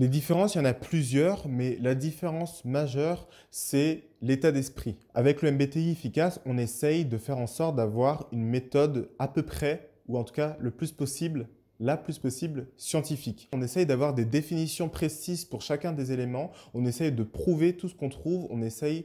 Les différences, il y en a plusieurs, mais la différence majeure, c'est l'état d'esprit. Avec le MBTI efficace, on essaye de faire en sorte d'avoir une méthode à peu près, ou en tout cas le plus possible, la plus possible scientifique. On essaye d'avoir des définitions précises pour chacun des éléments, on essaye de prouver tout ce qu'on trouve, on essaye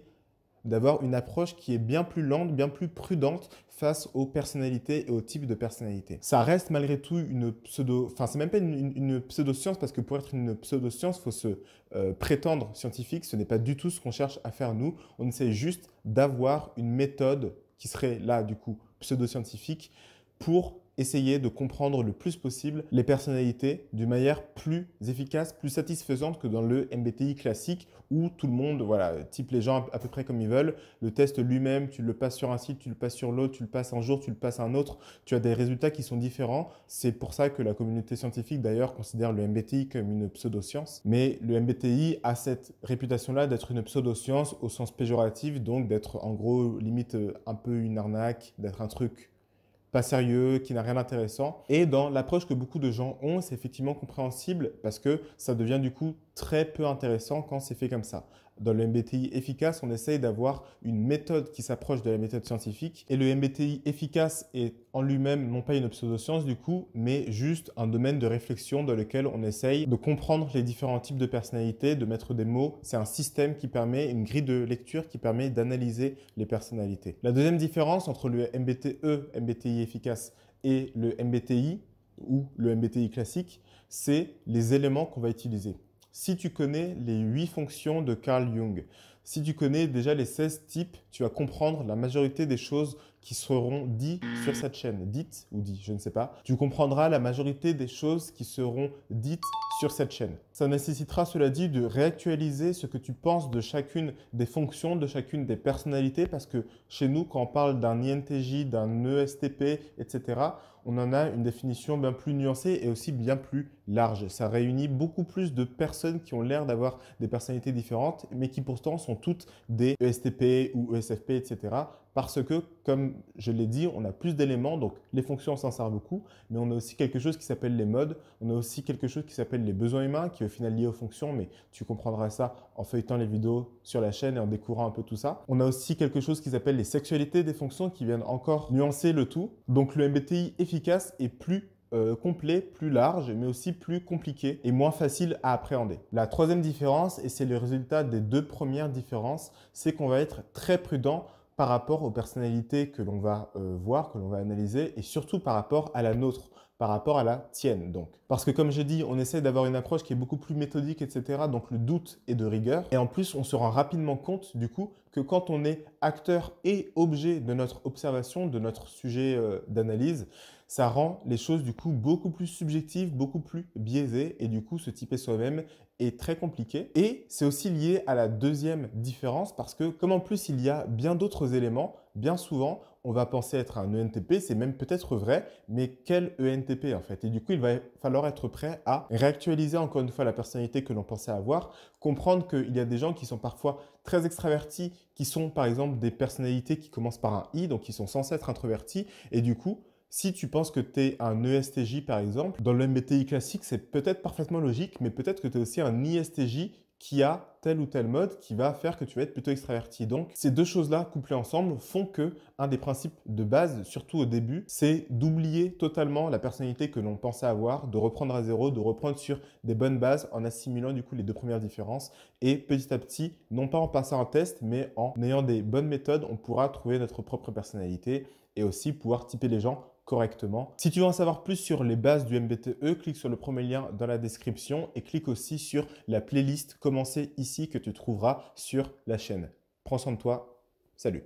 d'avoir une approche qui est bien plus lente, bien plus prudente face aux personnalités et aux types de personnalités. Ça reste malgré tout une pseudo... Enfin, c'est même pas une, pseudo-science, parce que pour être une pseudo-science, il faut se euh, prétendre scientifique. Ce n'est pas du tout ce qu'on cherche à faire nous. On essaie juste d'avoir une méthode qui serait là, du coup, pseudo-scientifique pour essayer de comprendre le plus possible les personnalités d'une manière plus efficace, plus satisfaisante que dans le MBTI classique où tout le monde voilà, type les gens à peu près comme ils veulent. Le test lui-même, tu le passes sur un site, tu le passes sur l'autre, tu le passes un jour, tu le passes un autre, tu as des résultats qui sont différents. C'est pour ça que la communauté scientifique d'ailleurs considère le MBTI comme une pseudo-science. Mais le MBTI a cette réputation-là d'être une pseudo-science au sens péjoratif, donc d'être en gros limite euh, un peu une arnaque, d'être un truc pas sérieux, qui n'a rien d'intéressant. Et dans l'approche que beaucoup de gens ont, c'est effectivement compréhensible parce que ça devient du coup très peu intéressant quand c'est fait comme ça. Dans le MBTI efficace, on essaye d'avoir une méthode qui s'approche de la méthode scientifique. Et le MBTI efficace est en lui-même non pas une pseudoscience du coup, mais juste un domaine de réflexion dans lequel on essaye de comprendre les différents types de personnalités, de mettre des mots. C'est un système qui permet, une grille de lecture qui permet d'analyser les personnalités. La deuxième différence entre le MBTE, MBTI efficace, et le MBTI ou le MBTI classique, c'est les éléments qu'on va utiliser si tu connais les huit fonctions de Carl Jung. Si tu connais déjà les 16 types, tu vas comprendre la majorité des choses qui seront dites sur cette chaîne. Dites ou dit, je ne sais pas. Tu comprendras la majorité des choses qui seront dites sur cette chaîne. Ça nécessitera, cela dit, de réactualiser ce que tu penses de chacune des fonctions, de chacune des personnalités, parce que chez nous, quand on parle d'un INTJ, d'un ESTP, etc., on en a une définition bien plus nuancée et aussi bien plus large. Ça réunit beaucoup plus de personnes qui ont l'air d'avoir des personnalités différentes, mais qui pourtant sont toutes des ESTP ou ESFP, etc. Parce que, comme je l'ai dit, on a plus d'éléments, donc les fonctions, s'en servent beaucoup, mais on a aussi quelque chose qui s'appelle les modes, on a aussi quelque chose qui s'appelle les besoins humains, qui est au final lié aux fonctions, mais tu comprendras ça en feuilletant les vidéos sur la chaîne et en découvrant un peu tout ça. On a aussi quelque chose qui s'appelle les sexualités des fonctions, qui viennent encore nuancer le tout. Donc le MBTI efficace est plus euh, complet, plus large, mais aussi plus compliqué et moins facile à appréhender. La troisième différence, et c'est le résultat des deux premières différences, c'est qu'on va être très prudent par rapport aux personnalités que l'on va euh, voir, que l'on va analyser, et surtout par rapport à la nôtre, par rapport à la tienne. Donc. Parce que comme j'ai dit, on essaie d'avoir une approche qui est beaucoup plus méthodique, etc. Donc le doute est de rigueur. Et en plus, on se rend rapidement compte du coup que quand on est acteur et objet de notre observation, de notre sujet euh, d'analyse, ça rend les choses du coup beaucoup plus subjectives, beaucoup plus biaisées. Et du coup, se typer soi-même est très compliqué. Et c'est aussi lié à la deuxième différence parce que comme en plus il y a bien d'autres éléments, bien souvent, on va penser être un ENTP, c'est même peut-être vrai, mais quel ENTP en fait Et du coup, il va falloir être prêt à réactualiser encore une fois la personnalité que l'on pensait avoir, comprendre qu'il y a des gens qui sont parfois très extravertis, qui sont par exemple des personnalités qui commencent par un I, donc qui sont censés être introvertis, et du coup, si tu penses que tu es un ESTJ par exemple, dans le MBTI classique, c'est peut-être parfaitement logique, mais peut-être que tu es aussi un ISTJ qui a tel ou tel mode qui va faire que tu vas être plutôt extraverti. Donc ces deux choses-là couplées ensemble font que un des principes de base, surtout au début, c'est d'oublier totalement la personnalité que l'on pensait avoir, de reprendre à zéro, de reprendre sur des bonnes bases en assimilant du coup les deux premières différences et petit à petit, non pas en passant un test, mais en ayant des bonnes méthodes, on pourra trouver notre propre personnalité et aussi pouvoir typer les gens correctement. Si tu veux en savoir plus sur les bases du MBTE, clique sur le premier lien dans la description et clique aussi sur la playlist commencer ici que tu trouveras sur la chaîne. Prends soin de toi. Salut